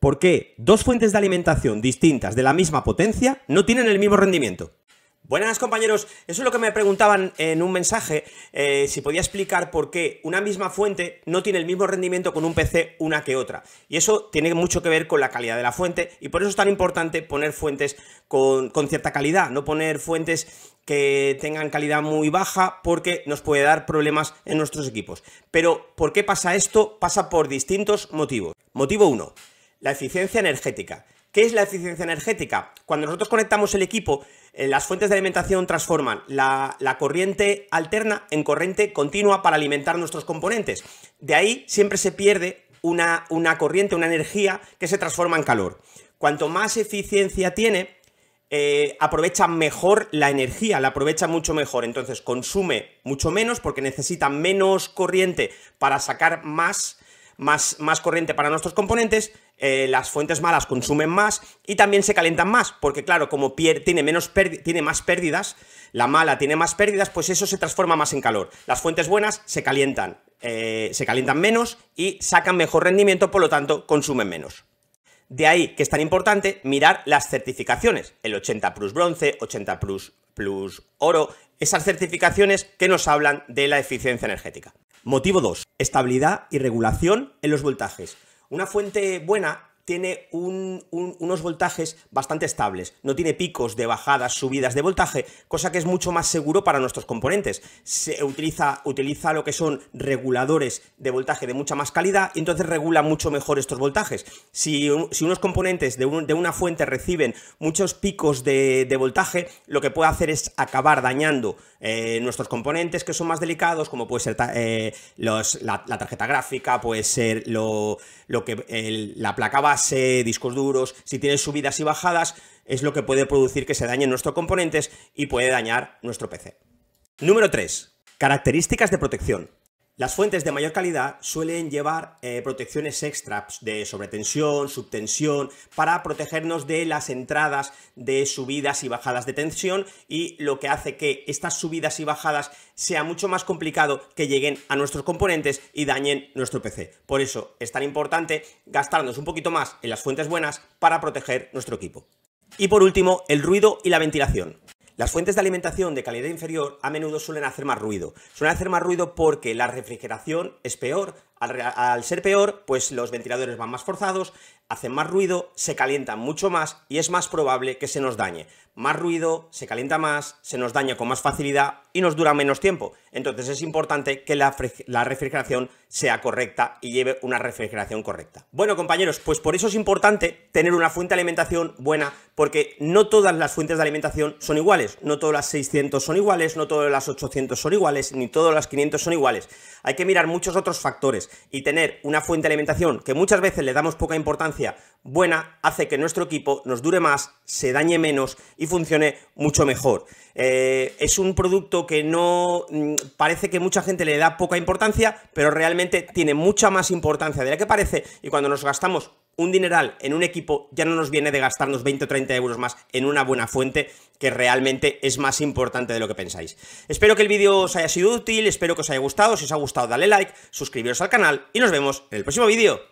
por qué dos fuentes de alimentación distintas de la misma potencia no tienen el mismo rendimiento. Buenas compañeros, eso es lo que me preguntaban en un mensaje, eh, si podía explicar por qué una misma fuente no tiene el mismo rendimiento con un PC una que otra. Y eso tiene mucho que ver con la calidad de la fuente y por eso es tan importante poner fuentes con, con cierta calidad, no poner fuentes que tengan calidad muy baja porque nos puede dar problemas en nuestros equipos. Pero, ¿por qué pasa esto? Pasa por distintos motivos. Motivo 1 la eficiencia energética. ¿Qué es la eficiencia energética? Cuando nosotros conectamos el equipo, eh, las fuentes de alimentación transforman la, corriente alterna en corriente continua para alimentar nuestros componentes. De ahí siempre se pierde una, una corriente, una energía que se transforma en calor. Cuanto más eficiencia tiene, eh, aprovecha mejor la energía, la aprovecha mucho mejor. Entonces consume mucho menos porque necesita menos corriente para sacar más más, más corriente para nuestros componentes, eh, las fuentes malas consumen más y también se calientan más, porque claro, como tiene, menos tiene más pérdidas, la mala tiene más pérdidas, pues eso se transforma más en calor. Las fuentes buenas se calientan, eh, se calientan menos y sacan mejor rendimiento, por lo tanto, consumen menos. De ahí que es tan importante mirar las certificaciones, el 80 Plus Bronce, 80 Plus, plus Oro, esas certificaciones que nos hablan de la eficiencia energética. Motivo 2. Estabilidad y regulación en los voltajes. Una fuente buena tiene unos voltajes bastante estables. No tiene picos de bajadas, subidas de voltaje, cosa que es mucho más seguro para nuestros componentes. Se utiliza, utiliza lo que son reguladores de voltaje de mucha más calidad y entonces regula mucho mejor estos voltajes. Si, unos componentes de, una fuente reciben muchos picos de, voltaje, lo que puede hacer es acabar dañando eh, nuestros componentes que son más delicados, como puede ser eh, la, tarjeta gráfica, puede ser lo, que la placa discos duros, si tiene subidas y bajadas, es lo que puede producir que se dañen nuestros componentes y puede dañar nuestro PC. Número 3. Características de protección. Las fuentes de mayor calidad suelen llevar eh, protecciones extras de sobretensión, subtensión, para protegernos de las entradas de subidas y bajadas de tensión y lo que hace que estas subidas y bajadas sea mucho más complicado que lleguen a nuestros componentes y dañen nuestro PC. Por eso es tan importante gastarnos un poquito más en las fuentes buenas para proteger nuestro equipo. Y por último, el ruido y la ventilación. Las fuentes de alimentación de calidad inferior a menudo suelen hacer más ruido. Suelen hacer más ruido porque la refrigeración es peor, al, ser peor, pues los ventiladores van más forzados, hacen más ruido, se calientan mucho más y es más probable que se nos dañe. Más ruido, se calienta más, se nos daña con más facilidad y nos dura menos tiempo. Entonces es importante que la, la refrigeración sea correcta y lleve una refrigeración correcta. Bueno compañeros, pues por eso es importante tener una fuente de alimentación buena porque no todas las fuentes de alimentación son iguales, no todas las 600 son iguales, no todas las 800 son iguales, ni todas las 500 son iguales. Hay que mirar muchos otros factores y tener una fuente de alimentación que muchas veces le damos poca importancia buena hace que nuestro equipo nos dure más, se dañe menos y funcione mucho mejor. Eh, es un producto que no mm, parece que mucha gente le da poca importancia, pero realmente tiene mucha más importancia de la que parece y cuando nos gastamos un dineral en un equipo ya no nos viene de gastarnos 20 o 30 euros más en una buena fuente que realmente es más importante de lo que pensáis. Espero que el vídeo os haya sido útil, espero que os haya gustado, si os ha gustado dale like, suscribiros al canal y nos vemos en el próximo vídeo.